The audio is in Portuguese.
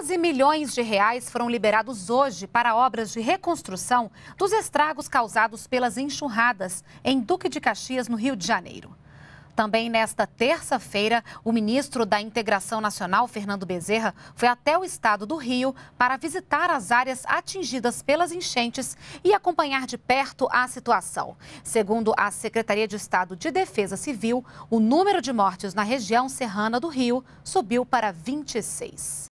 12 milhões de reais foram liberados hoje para obras de reconstrução dos estragos causados pelas enxurradas em Duque de Caxias, no Rio de Janeiro. Também nesta terça-feira, o ministro da Integração Nacional, Fernando Bezerra, foi até o estado do Rio para visitar as áreas atingidas pelas enchentes e acompanhar de perto a situação. Segundo a Secretaria de Estado de Defesa Civil, o número de mortes na região serrana do Rio subiu para 26.